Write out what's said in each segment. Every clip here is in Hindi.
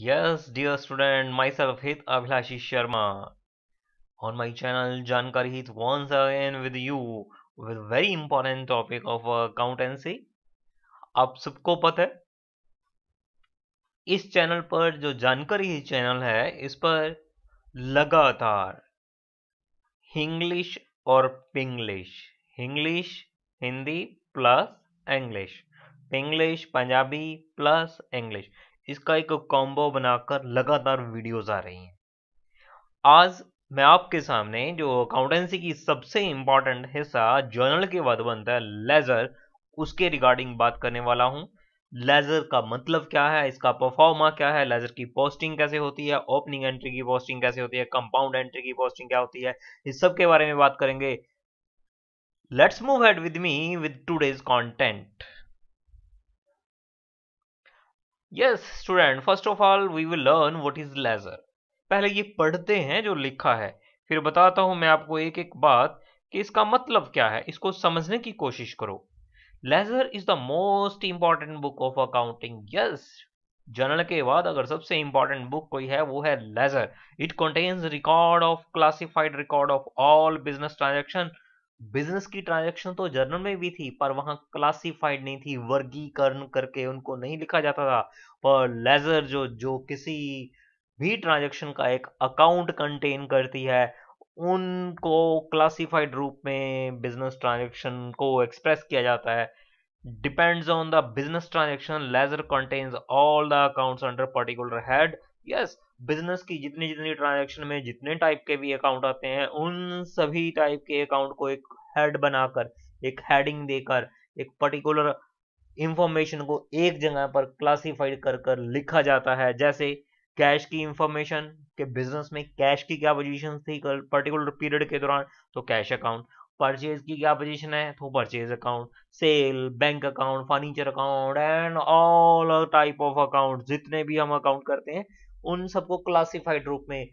yes dear student myself हित Abhilashi Sharma on my channel जानकारी हित once again with you with very important topic of accountancy आप सबको पता है इस चैनल पर जो जानकारी हित चैनल है इस पर लगातार हिंग्लिश और Pinglish Hinglish Hindi plus English Pinglish Punjabi plus English इसका एक कॉम्बो बनाकर लगातार वीडियोस आ रही हैं आज मैं आपके सामने जो अकाउंटेंसी की सबसे इंपॉर्टेंट हिस्सा जर्नल के बाद बनता है लेजर उसके रिगार्डिंग बात करने वाला हूं लेजर का मतलब क्या है इसका परफॉर्मा क्या है लेजर की पोस्टिंग कैसे होती है ओपनिंग एंट्री की पोस्टिंग कैसे होती है कंपाउंड एंट्री की पोस्टिंग क्या होती है इस सब के बारे में बात करेंगे let's move head with me with today's content yes student first of all we will learn what is ledger पहले ये पढ़ते हैं जो लिखा है फिर बताता हूं मैं आपको एक एक बात कि इसका मतलब क्या है इसको समझने की कोशिश करो ledger is the most important book of accounting yes journal के बाद अगर सबसे इंपॉर्टेंट बुक कोई है वो है ledger it contains record of classified record of all business transaction business की ट्रांजैक्शन तो जर्नल में भी थी पर वहां क्लासिफाइड नहीं थी वर्गीकरण करके उनको नहीं लिखा जाता था पर लेजर जो जो किसी भी ट्रांजैक्शन का एक अकाउंट कंटेन करती है उनको क्लासिफाइड रूप में बिजनेस ट्रांजैक्शन को एक्सप्रेस किया जाता है depends on the business transaction ledger contains all the accounts under particular head yes business की जितनी जितनी ट्रांजेक्शन में जितने टाइप के भी अकाउंट आते हैं उन सभी टाइप के अकाउंट को एक हेड बनाकर एक हेडिंग देकर एक पर्टिकुलर इंफॉर्मेशन को एक जगह पर क्लासिफाइड कर कर लिखा जाता है जैसे कैश की इंफॉर्मेशन के बिजनेस में कैश की क्या पोजीशन थी कल पर्टिकुलर पीरियड के दौरान तो कैश अकाउंट परचेज की क्या पोजीशन है तो purchase account sale bank account furniture account and all type of account जितने भी हम अकाउंट करते हैं उन सबको क्लासिफाइड रूप में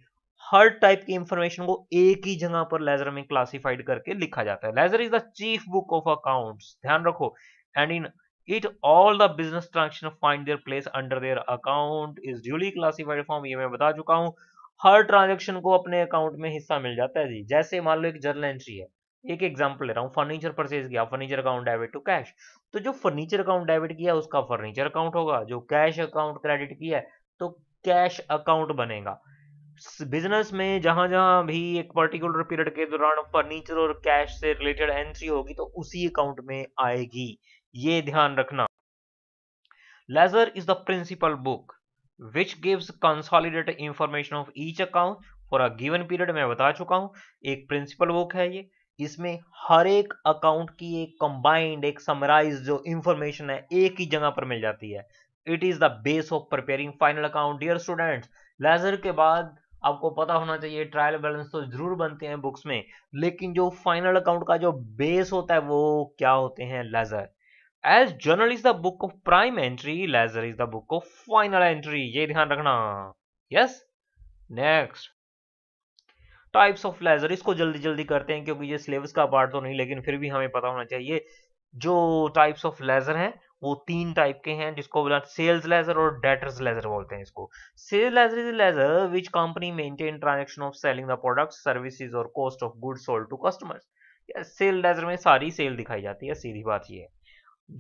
हर टाइप की इंफॉर्मेशन को एक ही जगह पर लेजर में क्लासिफाइड करके लिखा जाता है ledger is the chief book of accounts ध्यान रखो and in it all the business transaction find their place under their account is duly classified form ये मैं बता चुका हूं हर ट्रांजेक्शन को अपने अकाउंट में हिस्सा मिल जाता है जी जैसे मान लो एक जर्नल एंट्री है एक एग्जांपल ले रहा हूँ फर्नीचर परचेज किया furniture account debit to cash तो जो फर्नीचर अकाउंट डेबिट किया उसका फर्नीचर अकाउंट होगा जो कैश अकाउंट क्रेडिट किया तो कैश अकाउंट बनेगा बिजनेस में जहां जहां भी एक पर्टिकुलर पीरियड के दौरान फर्नीचर और कैश से रिलेटेड एंट्री होगी तो उसी अकाउंट में आएगी ये ध्यान रखना ledger is the principal book which gives consolidated information of each account for a given period मैं बता चुका हूं एक प्रिंसिपल बुक है ये इसमें हर एक अकाउंट की एक कंबाइंड एक समराइज जो इंफॉर्मेशन है एक ही जगह पर मिल जाती है it is the base of preparing final account dear students ledger के बाद आपको पता होना चाहिए ट्रायल बैलेंस तो जरूर बनते हैं बुक्स में लेकिन जो फाइनल अकाउंट का जो बेस होता है वो क्या होते हैं ledger as journal is the book of prime entry ledger is the book of final entry ये ध्यान रखना yes next types of ledger इसको जल्दी जल्दी करते हैं क्योंकि ये सिलेबस का पार्ट तो नहीं लेकिन फिर भी हमें पता होना चाहिए जो टाइप्स ऑफ लेजर हैं वो तीन टाइप के हैं जिसको बोला सेल्स लेजर और डेटर्स लेजर बोलते हैं इसको sales ledger is ledger which company maintain transaction of selling the product services और cost of goods sold to customers sale ledger में सारी सेल दिखाई जाती है सीधी बात ये है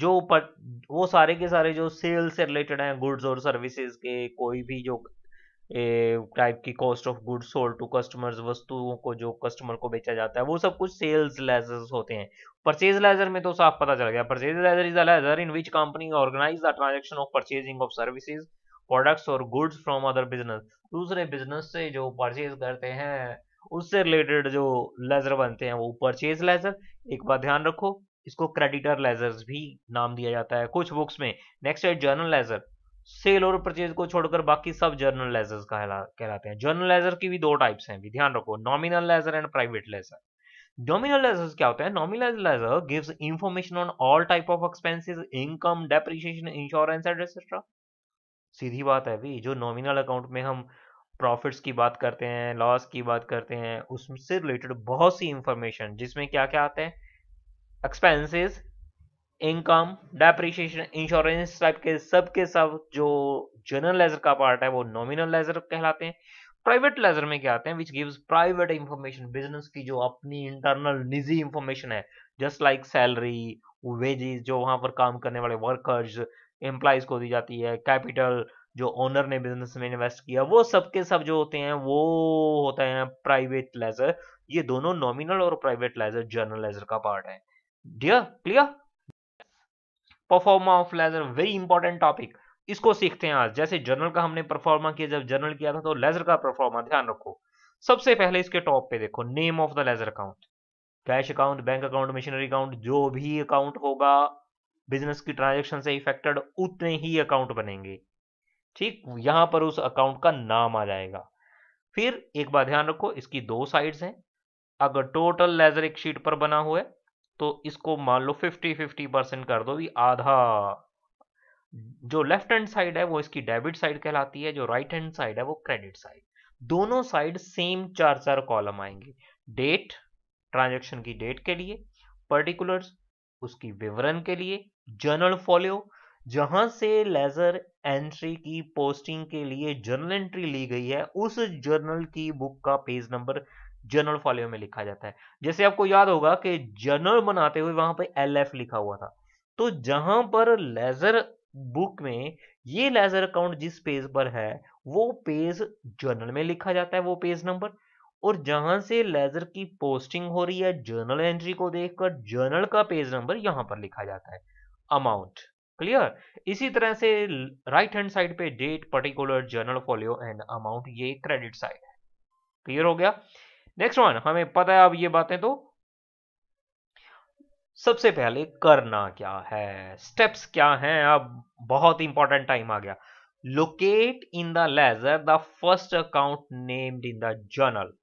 जो पर, वो सारे के सारे जो सेल्स से रिलेटेड हैं गुड्स और सर्विसेज के कोई भी जो टाइप की cost of good sold to customers वस्तुओं को जो कस्टमर को बेचा जाता है वो सब कुछ सेल्स लेजर्स होते हैं परचेज लेजर में तो साफ पता चल गया purchase ledger is a ledger in which company organize the transaction of purchasing of services products और गुड्स फ्रॉम अदर बिजनेस दूसरे बिजनेस से जो परचेज करते हैं उससे रिलेटेड जो लेजर बनते हैं वो परचेज लेजर एक बार ध्यान रखो इसको क्रेडिटर लेजर्स भी नाम दिया जाता है कुछ बुक्स में नेक्स्ट है जर्नल लेजर सेल और परचेज को छोड़कर बाकी सब जर्नल लेजर कहलाते हैं जर्नल लेजर की भी दो टाइप्स हैं भी ध्यान रखो nominal ledger and private ledger nominal ledgers क्या होते हैं nominal ledger gives information on all type of expenses income depreciation insurance and etcetera सीधी बात है भी जो नॉमिनल अकाउंट में हम प्रॉफिट्स की बात करते हैं लॉस की बात करते हैं उससे रिलेटेड बहुत सी इंफॉर्मेशन जिसमें क्या क्या आते हैं expenses income depreciation insurance type के सब के सब जो जनरल लेजर का पार्ट है वो नॉमिनल लेजर कहलाते हैं प्राइवेट लेजर में क्या आते हैं which gives private information business की जो अपनी इंटरनल निजी इंफॉर्मेशन है जस्ट लाइक सैलरी वेजेस जो वहां पर काम करने वाले वर्कर्स एम्प्लाइज को दी जाती है कैपिटल जो ओनर ने बिजनेस में इन्वेस्ट किया वो सब के सब जो होते हैं वो होता है प्राइवेट लेजर ये दोनों नॉमिनल और प्राइवेट लेजर जर्नल लेजर का पार्ट है dear clear proforma of ledger very important topic इसको सीखते हैं आज जैसे जर्नल का हमने परफॉर्मा किया जब जर्नल किया था तो लेजर का परफॉर्मा ध्यान रखो सबसे पहले इसके टॉप पे देखो name of the ledger account cash account bank account machinery account जो भी अकाउंट होगा बिजनेस की ट्रांजेक्शन से इफेक्टेड उतने ही अकाउंट बनेंगे ठीक यहां पर उस अकाउंट का नाम आ जाएगा फिर एक बार ध्यान रखो इसकी दो साइड्स हैं अगर टोटल लेजर एक शीट पर बना हुआ है तो इसको मान लो फिफ्टी फिफ्टी परसेंट कर दो भी आधा जो लेफ्ट हैंड साइड है वो इसकी डेबिट साइड कहलाती है जो राइट हैंड साइड है वो क्रेडिट साइड दोनों साइड सेम चार चार कॉलम आएंगे डेट ट्रांजेक्शन की डेट के लिए पर्टिकुलर उसकी विवरण के लिए जर्नल फॉलो जहां से लेजर एंट्री की पोस्टिंग के लिए जर्नल एंट्री ली गई है उस जर्नल की बुक का पेज नंबर जनरल फॉलियो में लिखा जाता है जैसे आपको याद होगा कि जनरल बनाते हुए वहां पर एल एफ लिखा हुआ था तो जहां पर लेजर बुक में ये लेजर अकाउंट जिस पेज पर है वो पेज जर्नल में लिखा जाता है वो पेज नंबर और जहां से लेजर की पोस्टिंग हो रही है जर्नल एंट्री को देखकर जर्नल का पेज नंबर यहां पर लिखा जाता है अमाउंट क्लियर इसी तरह से राइट हैंड साइड पे date particular journal folio and amount ये क्रेडिट साइड है क्लियर हो गया नेक्स्ट वन हमें पता है अब ये बातें तो सबसे पहले करना क्या है स्टेप्स क्या हैं अब बहुत इंपॉर्टेंट टाइम आ गया locate in the ledger the first account named in the journal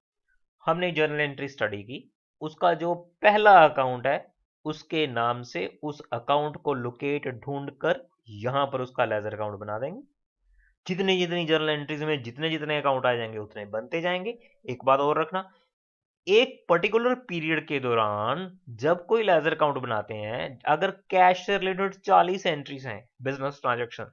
हमने जर्नल एंट्री स्टडी की उसका जो पहला अकाउंट है उसके नाम से उस अकाउंट को लोकेट ढूंढ कर यहां पर उसका लेजर अकाउंट बना देंगे जितनी जितनी जर्नल एंट्रीज में जितने जितने अकाउंट आ जाएंगे उतने बनते जाएंगे एक बात और रखना एक पर्टिकुलर पीरियड के दौरान जब कोई लेजर अकाउंट बनाते हैं अगर कैश से रिलेटेड 40 एंट्रीज हैं बिजनेस ट्रांजैक्शन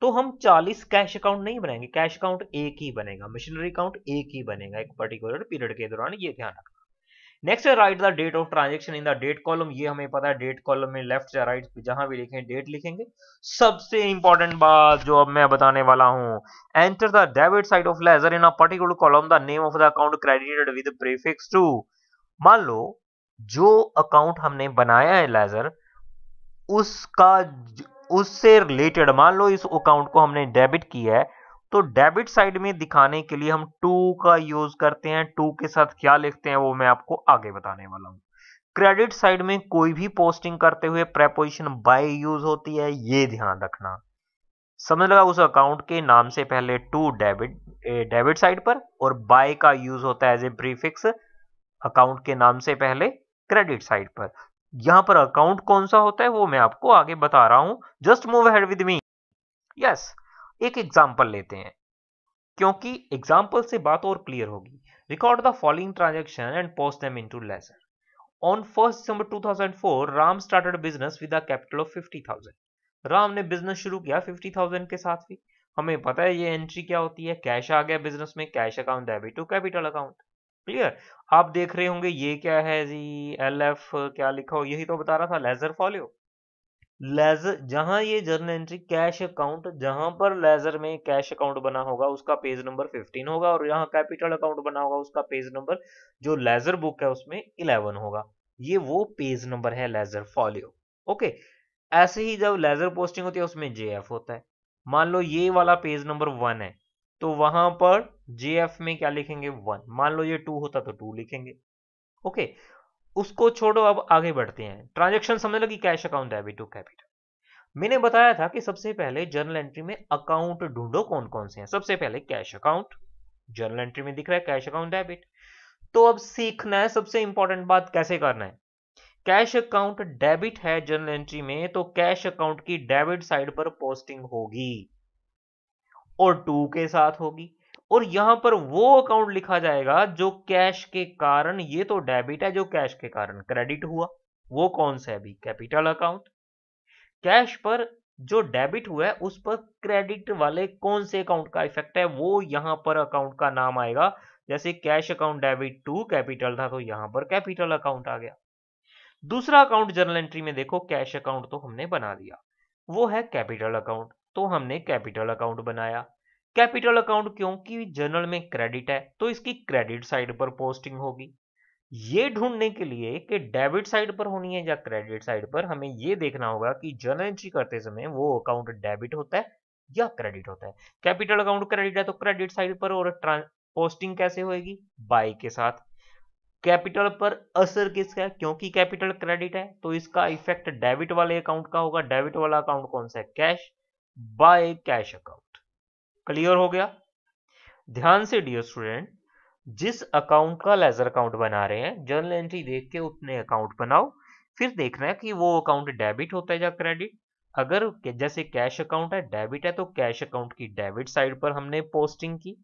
तो हम 40 कैश अकाउंट नहीं बनाएंगे कैश अकाउंट एक ही बनेगा मशीनरी अकाउंट एक ही बनेगा एक पर्टिकुलर पीरियड के दौरान ये ध्यान रखना नेक्स्ट है write the date of transaction in the date column ये हमें पता है डेट कॉलम में लेफ्ट या राइट जहां भी लिखें डेट लिखेंगे सबसे इंपॉर्टेंट बात जो अब मैं बताने वाला हूं enter the debit side of ledger in a particular column the name of the account credited with prefix to मान लो जो अकाउंट हमने बनाया है लेजर उसका उससे रिलेटेड मान लो इस अकाउंट को हमने डेबिट किया है तो डेबिट साइड में दिखाने के लिए हम टू का यूज करते हैं टू के साथ क्या लिखते हैं वो मैं आपको आगे बताने वाला हूं क्रेडिट साइड में कोई भी पोस्टिंग करते हुए प्रेपोजिशन बाय यूज होती है ये ध्यान रखना समझ लगा उस अकाउंट के नाम से पहले टू डेबिट डेबिट साइड पर और बाय का यूज होता है एज ए प्रीफिक्स अकाउंट के नाम से पहले क्रेडिट साइड पर यहां पर अकाउंट कौन सा होता है वो मैं आपको आगे बता रहा हूं just move head with me yes एक एग्जाम्पल लेते हैं क्योंकि एग्जाम्पल से बात और क्लियर होगी record the following transaction and post into lesson on first December 2004 Ram started business with capital of 50,000 Ram ने बिजनेस शुरू किया 50,000 के साथ भी हमें पता है ये एंट्री क्या होती है कैश आ गया बिजनेस में cash account debit to capital account clear आप देख रहे होंगे ये क्या है जी एल एफ क्या लिखा हो यही तो बता रहा था लेजर फॉलो लेजर जहां ये जर्नल एंट्री कैश अकाउंट जहां पर लेजर में कैश अकाउंट बना होगा उसका पेज नंबर 15 होगा और यहां कैपिटल अकाउंट बना होगा उसका पेज नंबर जो लेजर बुक है उसमें 11 होगा ये वो पेज नंबर है लेजर फॉलियो ओके ऐसे ही जब लेजर पोस्टिंग होती है उसमें जे होता है मान लो ये वाला पेज नंबर वन है तो वहां पर जे में क्या लिखेंगे वन मान लो ये टू होता तो टू लिखेंगे ओके उसको छोड़ो अब आगे बढ़ते हैं ट्रांजेक्शन समझ लो कि cash account debit to capital मैंने बताया था कि सबसे पहले जर्नल एंट्री में अकाउंट ढूंढो कौन कौन से हैं सबसे पहले कैश अकाउंट जर्नल एंट्री में दिख रहा है कैश अकाउंट डेबिट तो अब सीखना है सबसे इंपॉर्टेंट बात कैसे करना है कैश अकाउंट डेबिट है जर्नल एंट्री में तो कैश अकाउंट की डेबिट साइड पर पोस्टिंग होगी और टू के साथ होगी और यहां पर वो अकाउंट लिखा जाएगा जो कैश के कारण ये तो डेबिट है जो कैश के कारण क्रेडिट हुआ वो कौन सा है अभी कैपिटल अकाउंट कैश पर जो डेबिट हुआ है उस पर क्रेडिट वाले कौन से अकाउंट का इफेक्ट है वो यहां पर अकाउंट का नाम आएगा जैसे cash account debit to capital था तो यहां पर कैपिटल अकाउंट आ गया दूसरा अकाउंट जर्नल एंट्री में देखो कैश अकाउंट तो हमने बना दिया वो है कैपिटल अकाउंट तो हमने कैपिटल अकाउंट बनाया कैपिटल अकाउंट क्योंकि जनरल में क्रेडिट है तो इसकी क्रेडिट साइड पर पोस्टिंग होगी ये ढूंढने के लिए कि डेबिट साइड पर होनी है या क्रेडिट साइड पर हमें ये देखना होगा कि जर्नल एंट्री करते समय वो अकाउंट डेबिट होता है या क्रेडिट होता है कैपिटल अकाउंट क्रेडिट है तो क्रेडिट साइड पर और पोस्टिंग कैसे होगी बाय के साथ कैपिटल पर असर किसका है क्योंकि कैपिटल क्रेडिट है तो इसका इफेक्ट डेबिट वाले अकाउंट का होगा डेबिट वाला अकाउंट कौन सा है cash by cash account clear हो गया ध्यान से डियर स्टूडेंट जिस अकाउंट का लेजर अकाउंट बना रहे हैं जर्नल एंट्री देख के उतने अकाउंट बनाओ फिर देखना है कि वो अकाउंट डेबिट होता है या क्रेडिट अगर जैसे कैश अकाउंट है डेबिट है तो कैश अकाउंट की डेबिट साइड पर हमने पोस्टिंग की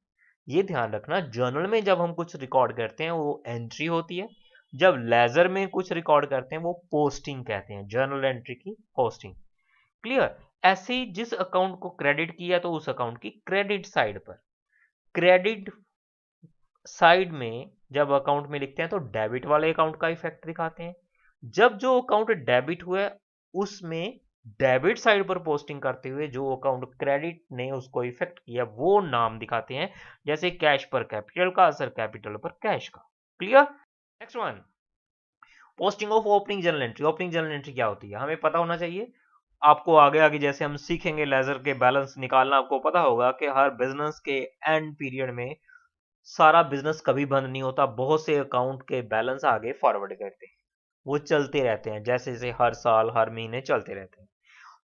ये ध्यान रखना जर्नल में जब हम कुछ रिकॉर्ड करते हैं वो एंट्री होती है जब लेजर में कुछ रिकॉर्ड करते हैं वो पोस्टिंग कहते हैं जर्नल एंट्री की पोस्टिंग क्लियर ऐसे ही जिस अकाउंट को क्रेडिट किया तो उस अकाउंट की क्रेडिट साइड पर क्रेडिट साइड में जब अकाउंट में लिखते हैं तो डेबिट वाले अकाउंट का इफेक्ट दिखाते हैं जब जो अकाउंट डेबिट हुआ उसमें डेबिट साइड पर पोस्टिंग करते हुए जो अकाउंट क्रेडिट ने उसको इफेक्ट किया वो नाम दिखाते हैं जैसे कैश पर कैपिटल का असर कैपिटल पर कैश का clear next one posting of opening journal entry opening journal entry क्या होती है हमें पता होना चाहिए आपको आगे आगे जैसे हम सीखेंगे लेजर के बैलेंस निकालना आपको पता होगा कि हर बिजनेस के एंड पीरियड में सारा बिजनेस कभी बंद नहीं होता बहुत से अकाउंट के बैलेंस आगे फॉरवर्ड करते हैं वो चलते रहते हैं जैसे जैसे हर साल हर महीने चलते रहते हैं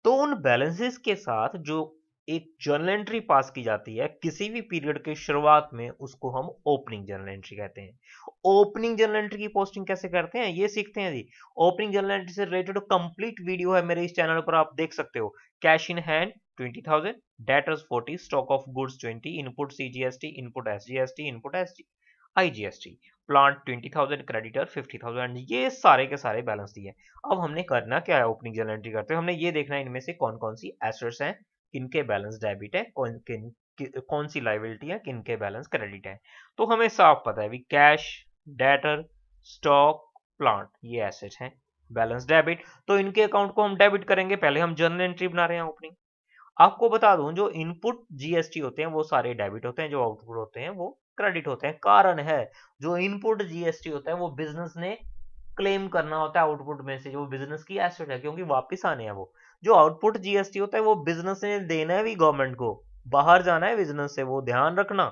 तो उन बैलेंसेस के साथ जो एक जर्नल एंट्री पास की जाती है किसी भी पीरियड के शुरुआत में उसको हम ओपनिंग जर्नल एंट्री कहते हैं ओपनिंग जर्नल एंट्री की पोस्टिंग कैसे करते हैं ये सीखते हैं जी ओपनिंग जर्नल एंट्री से रिलेटेड कंप्लीट वीडियो है मेरे इस चैनल पर आप देख सकते हो cash in hand 20000 debtors 40 stock of goods 20 input CGST input SGST input SG IGST plant 20000 creditor 50000 ये सारे के सारे बैलेंस दिए अब हमने करना क्या है ओपनिंग जर्नल एंट्री करते हैं हमने ये देखना है इनमें से कौन कौन सी एसेट्स हैं किनके बैलेंस डेबिट है कौन किन कि, कौन सी लाइबिलिटी है किनके बैलेंस क्रेडिट है तो हमें साफ पता है कैश डेटर स्टॉक प्लांट ये एसेट हैं बैलेंस डेबिट तो इनके अकाउंट को हम डेबिट करेंगे पहले हम जर्नल एंट्री बना रहे हैं ओपनिंग आपको बता दूं जो इनपुट जीएसटी होते हैं वो सारे डेबिट होते हैं जो आउटपुट होते हैं वो क्रेडिट होते हैं कारण है जो इनपुट जीएसटी होता है वो बिजनेस ने क्लेम करना होता है आउटपुट में से जो बिजनेस की एसेट है क्योंकि वापस आने हैं वो जो आउटपुट जीएसटी होता है वो बिजनेस ने देना है भी गवर्नमेंट को बाहर जाना है बिजनेस से वो ध्यान रखना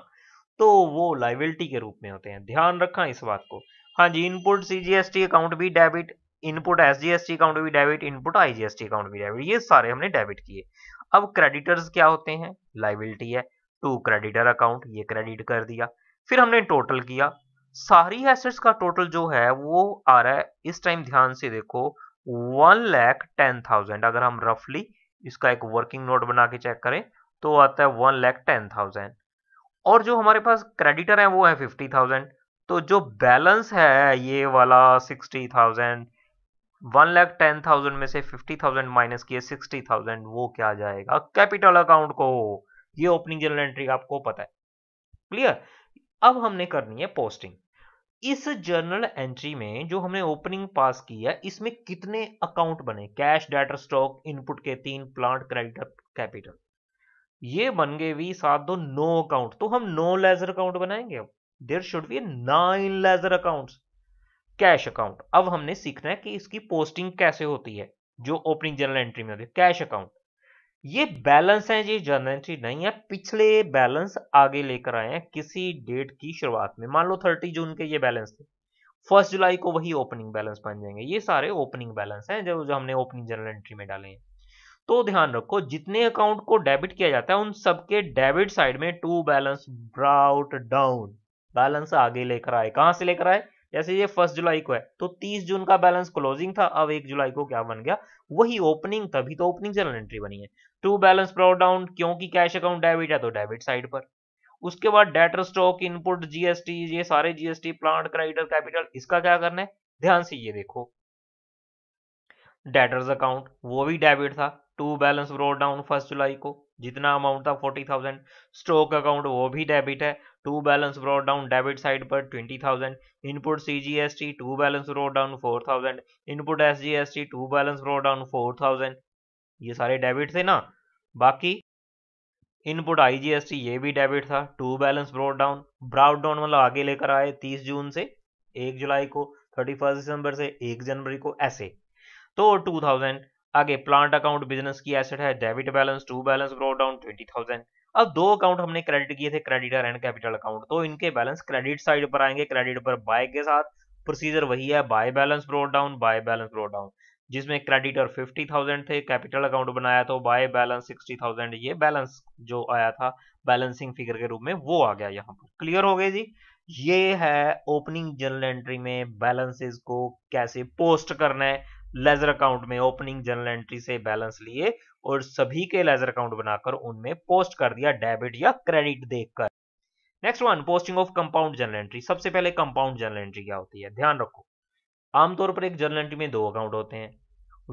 तो वो लाइबिलिटी के रूप में होते हैं ध्यान रखना इस बात को हाँ जी इनपुट सीजीएसटी अकाउंट भी डेबिट इनपुट एसजीएसटी अकाउंट भी डेबिट इनपुट आईजीएसटी अकाउंट भी डेबिट ये सारे हमने डेबिट किए अब क्रेडिटर्स क्या होते हैं लाइबिलिटी है टू क्रेडिटर अकाउंट ये क्रेडिट कर दिया फिर हमने टोटल किया सारी एसेट्स का टोटल जो है वो आ रहा है इस टाइम ध्यान से देखो वन लैख टेन थाउजेंड अगर हम रफली इसका एक वर्किंग नोट बना के चेक करें तो आता है वन लैख टेन थाउजेंड और जो हमारे पास क्रेडिटर है वो है फिफ्टी थाउजेंड तो जो बैलेंस है ये वाला sixty thousand one lakh ten thousand में से फिफ्टी थाउजेंड माइनस किए सिक्सटी थाउजेंड वो क्या जाएगा कैपिटल अकाउंट को ये ओपनिंग जनरल एंट्री आपको पता है क्लियर अब हमने करनी है पोस्टिंग इस जर्नल एंट्री में जो हमने ओपनिंग पास किया इसमें कितने अकाउंट बने कैश डाटा स्टॉक इनपुट के तीन प्लांट क्रेडिटर कैपिटल ये बन गए भी सात दो नो अकाउंट तो हम नो लेजर अकाउंट बनाएंगे अब there should be nine ledger account cash account अब हमने सीखना है कि इसकी पोस्टिंग कैसे होती है जो ओपनिंग जर्नल एंट्री में होती है कैश अकाउंट ये बैलेंस है ये एंट्री नहीं है पिछले बैलेंस आगे लेकर आए हैं किसी डेट की शुरुआत में मान लो थर्टी जून के ये बैलेंस थे फर्स्ट जुलाई को वही ओपनिंग बैलेंस बन जाएंगे ये सारे ओपनिंग बैलेंस हैं जो जो हमने ओपनिंग जर्नल एंट्री में डाले हैं तो ध्यान रखो जितने अकाउंट को डेबिट किया जाता है उन सबके डेबिट साइड में to balance brought down balance आगे लेकर आए कहां से लेकर आए जैसे ये फर्स्ट जुलाई को है तो तीस जून का बैलेंस क्लोजिंग था अब एक जुलाई को क्या बन गया वही ओपनिंग तभी तो ओपनिंग जर्नल एंट्री बनी है टू बैलेंस प्रो डाउन क्योंकि कैश अकाउंट डेबिट है तो डेबिट साइड पर उसके बाद डेटर स्टॉक इनपुट जीएसटी ये सारे जीएसटी प्लांट क्रेडिटर कैपिटल इसका क्या करना है ध्यान से ये देखो डेटर्स अकाउंट वो भी डेबिट था to balance brought down first जुलाई को जितना अमाउंट था फोर्टी थाउजेंड स्टॉक अकाउंट वो भी डेबिट है to balance brought down debit side पर twenty thousand input C G S T to balance brought down four thousand input S G S T to balance brought down four thousand ये सारे डेबिट थे ना बाकी input I G S T ये भी डेबिट था to balance brought down brought down मतलब आगे लेकर आए तीस जून से एक जुलाई को थर्टी फर्स्ट दिसंबर से एक जनवरी को ऐसे तो टू थाउजेंड आगे प्लांट अकाउंट बिजनेस की एसेट है debit balance to balance brought down twenty thousand अब दो अकाउंट हमने क्रेडिट किए थे क्रेडिटर एंड कैपिटल अकाउंट तो इनके बैलेंस क्रेडिट साइड पर आएंगे क्रेडिट पर बाय के साथ प्रोसीजर वही है by balance brought down by balance brought down जिसमें क्रेडिटर फिफ्टी थाउजेंड थे कैपिटल अकाउंट बनाया तो बाय बैलेंस सिक्सटी थाउजेंड ये बैलेंस जो आया था बैलेंसिंग फिगर के रूप में वो आ गया यहाँ पर क्लियर हो गए जी ये है ओपनिंग जनरल एंट्री में बैलेंसेस को कैसे पोस्ट करना है लेजर अकाउंट में ओपनिंग जनरल एंट्री से बैलेंस लिए और सभी के लेजर अकाउंट बनाकर उनमें पोस्ट कर दिया डेबिट या क्रेडिट देखकर next one posting of compound journal entry सबसे पहले कंपाउंड जनरल एंट्री क्या होती है ध्यान रखो आमतौर पर एक जनरल एंट्री में दो अकाउंट होते हैं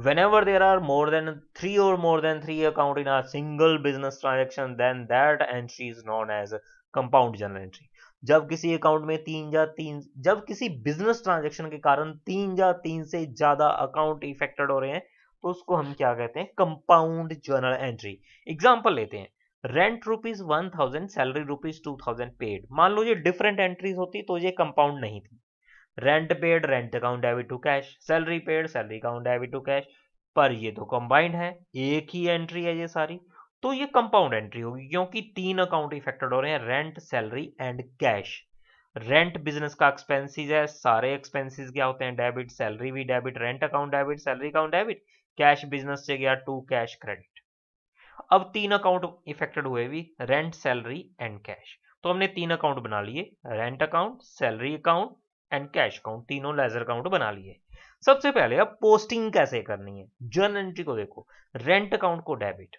whenever there are more than three और more than three account in single business transaction then that entry is known as compound journal entry जब किसी अकाउंट में तीन या तीन जब किसी बिजनेस ट्रांजेक्शन के कारण तीन या तीन से ज्यादा अकाउंट इफेक्टेड हो रहे हैं तो उसको हम क्या कहते हैं कंपाउंड जर्नल एंट्री एग्जाम्पल लेते हैं rent rupees one thousand salary rupees two thousand paid मान लो ये डिफरेंट एंट्रीज होती तो ये कंपाउंड नहीं थी rent paid rent account debit to cash salary paid salary account debit to cash पर ये तो कंबाइंड है एक ही एंट्री है ये सारी तो ये कंपाउंड एंट्री होगी क्योंकि तीन अकाउंट इफेक्टेड हो रहे हैं rent salary and cash rent business का एक्सपेंसिस है सारे एक्सपेंसिस क्या होते हैं डेबिट सैलरी भी debit rent account debit salary account debit cash business से गया टू कैश क्रेडिट अब तीन अकाउंट इफेक्टेड हुए भी रेंट सैलरी एंड कैश तो हमने तीन अकाउंट बना लिए rent account salary account and cash account तीनों लेजर अकाउंट बना लिए सबसे पहले अब पोस्टिंग कैसे करनी है जर्न एंट्री को देखो रेंट अकाउंट को डेबिट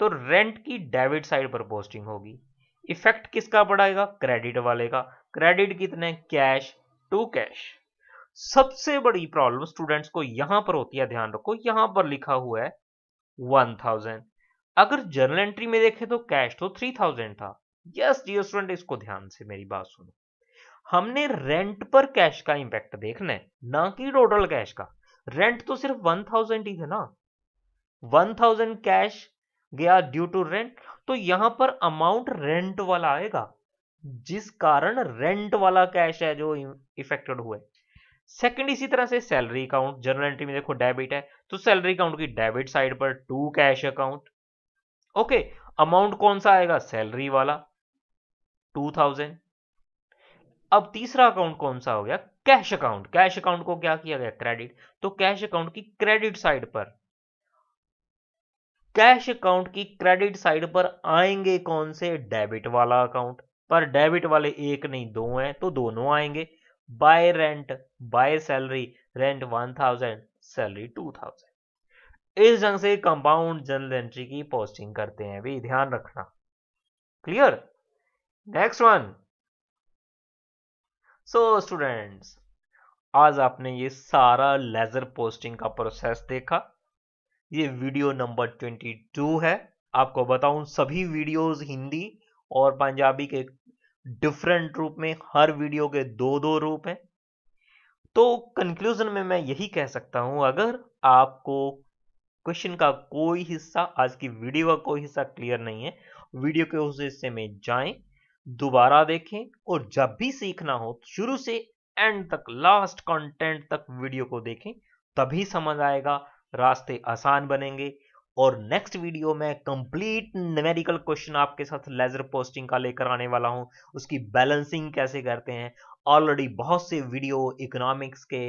तो रेंट की डेबिट साइड पर पोस्टिंग होगी इफेक्ट किसका पड़ेगा क्रेडिट वाले का क्रेडिट कितने कैश टू कैश सबसे बड़ी प्रॉब्लम स्टूडेंट्स को यहां पर होती है ध्यान रखो यहां पर लिखा हुआ है वन थाउजेंड अगर जर्नल एंट्री में देखें तो कैश तो थ्री थाउजेंड था यस डियर स्टूडेंट इसको ध्यान से मेरी बात सुनो हमने रेंट पर कैश का इंपैक्ट देखना है ना कि टोटल कैश का रेंट तो सिर्फ वन थाउजेंड ही है ना वन थाउजेंड कैश गया ड्यू टू रेंट तो यहां पर अमाउंट रेंट वाला आएगा जिस कारण रेंट वाला कैश है जो इफेक्टेड हुए सेकंड इसी तरह से सैलरी अकाउंट जनरल एंट्री में देखो डेबिट है तो सैलरी अकाउंट की डेबिट साइड पर to cash account okay amount कौन सा आएगा सैलरी वाला टू थाउजेंड अब तीसरा अकाउंट कौन सा हो गया कैश अकाउंट कैश अकाउंट को क्या किया गया क्रेडिट तो कैश अकाउंट की क्रेडिट साइड पर कैश अकाउंट की क्रेडिट साइड पर आएंगे कौन से डेबिट वाला अकाउंट पर डेबिट वाले एक नहीं दो हैं तो दोनों आएंगे by rent by salary rent one thousand salary two thousand इस ढंग से कंपाउंड जनरल एंट्री की पोस्टिंग करते हैं भी ध्यान रखना clear next one so students आज आपने ये सारा लेजर पोस्टिंग का प्रोसेस देखा ये वीडियो नंबर 22 है आपको बताऊं सभी वीडियोस हिंदी और पंजाबी के डिफरेंट रूप में हर वीडियो के दो दो रूप हैं तो कंक्लूजन में मैं यही कह सकता हूं अगर आपको क्वेश्चन का कोई हिस्सा आज की वीडियो का कोई हिस्सा क्लियर नहीं है वीडियो के उस हिस्से में जाएं दोबारा देखें और जब भी सीखना हो शुरू से एंड तक लास्ट कंटेंट तक वीडियो को देखें तभी समझ आएगा रास्ते आसान बनेंगे और नेक्स्ट वीडियो में कंप्लीट न्यूमेरिकल क्वेश्चन आपके साथ लेजर पोस्टिंग का लेकर आने वाला हूं उसकी बैलेंसिंग कैसे करते हैं ऑलरेडी बहुत से वीडियो इकोनॉमिक्स के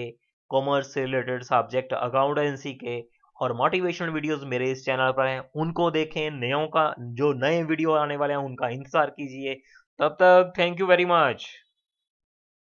कॉमर्स से रिलेटेड सब्जेक्ट अकाउंटेंसी के और मोटिवेशनल वीडियोस मेरे इस चैनल पर हैं उनको देखें नयों का जो नए वीडियो आने वाले हैं उनका इंतजार कीजिए तब तक थैंक यू वेरी मच